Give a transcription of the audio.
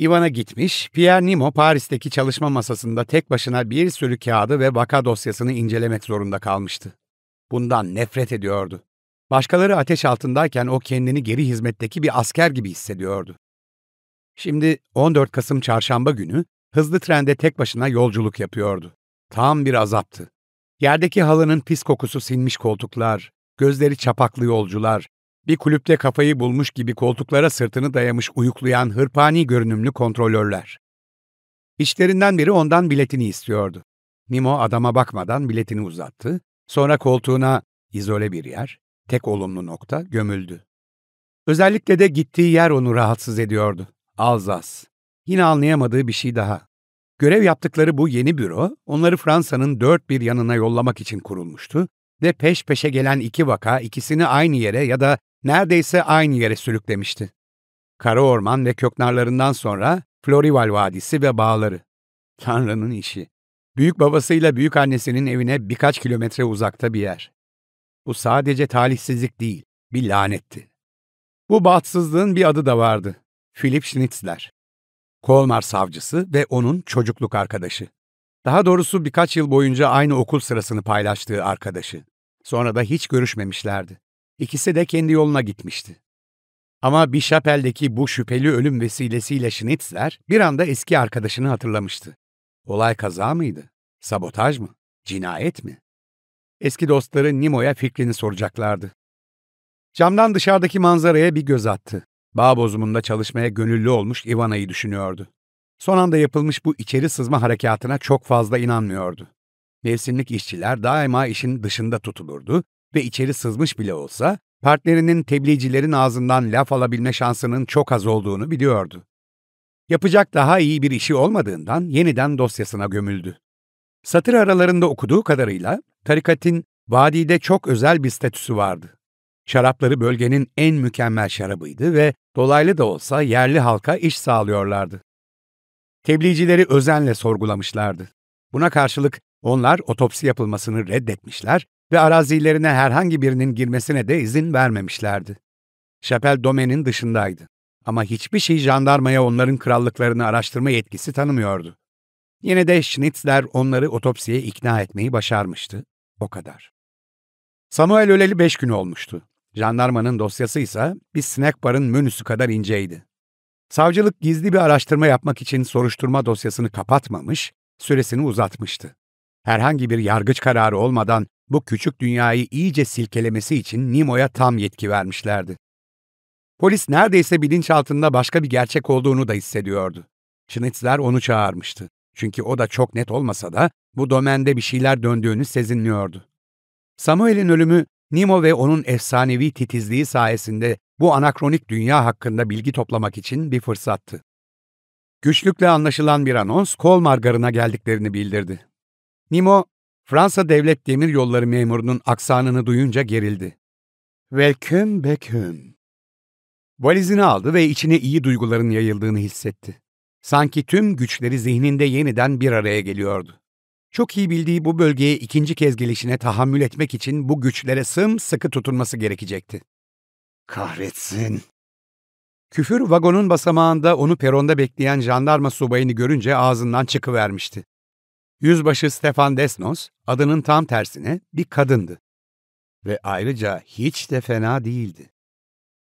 Ivan'a gitmiş, Pierre Nimo Paris'teki çalışma masasında tek başına bir sürü kağıdı ve vaka dosyasını incelemek zorunda kalmıştı. Bundan nefret ediyordu. Başkaları ateş altındayken o kendini geri hizmetteki bir asker gibi hissediyordu. Şimdi 14 Kasım çarşamba günü hızlı trende tek başına yolculuk yapıyordu. Tam bir azaptı. Yerdeki halının pis kokusu sinmiş koltuklar, gözleri çapaklı yolcular, bir kulüpte kafayı bulmuş gibi koltuklara sırtını dayamış uyuklayan hırpani görünümlü kontrolörler. İçlerinden biri ondan biletini istiyordu. Nimo adama bakmadan biletini uzattı, sonra koltuğuna izole bir yer, tek olumlu nokta gömüldü. Özellikle de gittiği yer onu rahatsız ediyordu. Alzas. Yine anlayamadığı bir şey daha. Görev yaptıkları bu yeni büro, onları Fransa'nın dört bir yanına yollamak için kurulmuştu ve peş peşe gelen iki vaka ikisini aynı yere ya da neredeyse aynı yere sürüklemişti. Kara orman ve köknarlarından sonra Florival Vadisi ve bağları. Tanrı'nın işi. Büyük babasıyla büyük annesinin evine birkaç kilometre uzakta bir yer. Bu sadece talihsizlik değil, bir lanetti. Bu bahtsızlığın bir adı da vardı. Philip Schnitzler. Kolmar savcısı ve onun çocukluk arkadaşı. Daha doğrusu birkaç yıl boyunca aynı okul sırasını paylaştığı arkadaşı. Sonra da hiç görüşmemişlerdi. İkisi de kendi yoluna gitmişti. Ama Bişapel'deki bu şüpheli ölüm vesilesiyle Schnitzler bir anda eski arkadaşını hatırlamıştı. Olay kaza mıydı? Sabotaj mı? Cinayet mi? Eski dostları Nimo'ya fikrini soracaklardı. Camdan dışarıdaki manzaraya bir göz attı. Bağ bozumunda çalışmaya gönüllü olmuş Ivana'yı düşünüyordu. Son anda yapılmış bu içeri sızma harekatına çok fazla inanmıyordu. Mevsimlik işçiler daima işin dışında tutulurdu ve içeri sızmış bile olsa, partnerinin tebliğcilerin ağzından laf alabilme şansının çok az olduğunu biliyordu. Yapacak daha iyi bir işi olmadığından yeniden dosyasına gömüldü. Satır aralarında okuduğu kadarıyla tarikatın vadide çok özel bir statüsü vardı. Şarapları bölgenin en mükemmel şarabıydı ve dolaylı da olsa yerli halka iş sağlıyorlardı. Tebliğcileri özenle sorgulamışlardı. Buna karşılık onlar otopsi yapılmasını reddetmişler ve arazilerine herhangi birinin girmesine de izin vermemişlerdi. Şapel domenin dışındaydı ama hiçbir şey jandarmaya onların krallıklarını araştırma yetkisi tanımıyordu. Yine de Schnitzler onları otopsiye ikna etmeyi başarmıştı. O kadar. Samuel öleli beş gün olmuştu. Jandarmanın dosyası ise bir snack barın menüsü kadar inceydi. Savcılık gizli bir araştırma yapmak için soruşturma dosyasını kapatmamış, süresini uzatmıştı herhangi bir yargıç kararı olmadan bu küçük dünyayı iyice silkelemesi için Nimo'ya tam yetki vermişlerdi. Polis neredeyse bilinçaltında başka bir gerçek olduğunu da hissediyordu. Schnitzler onu çağırmıştı. Çünkü o da çok net olmasa da bu domende bir şeyler döndüğünü sezinliyordu. Samuel'in ölümü Nimo ve onun efsanevi titizliği sayesinde bu anakronik dünya hakkında bilgi toplamak için bir fırsattı. Güçlükle anlaşılan bir anons Kolmar garına geldiklerini bildirdi. Nimo, Fransa Devlet Demir Yolları memurunun aksanını duyunca gerildi. Welcome back'üm. Valizini aldı ve içine iyi duyguların yayıldığını hissetti. Sanki tüm güçleri zihninde yeniden bir araya geliyordu. Çok iyi bildiği bu bölgeye ikinci kez gelişine tahammül etmek için bu güçlere sımsıkı tutunması gerekecekti. Kahretsin! Küfür vagonun basamağında onu peronda bekleyen jandarma subayını görünce ağzından çıkıvermişti. Yüzbaşı Stefan Desnos adının tam tersine bir kadındı ve ayrıca hiç de fena değildi.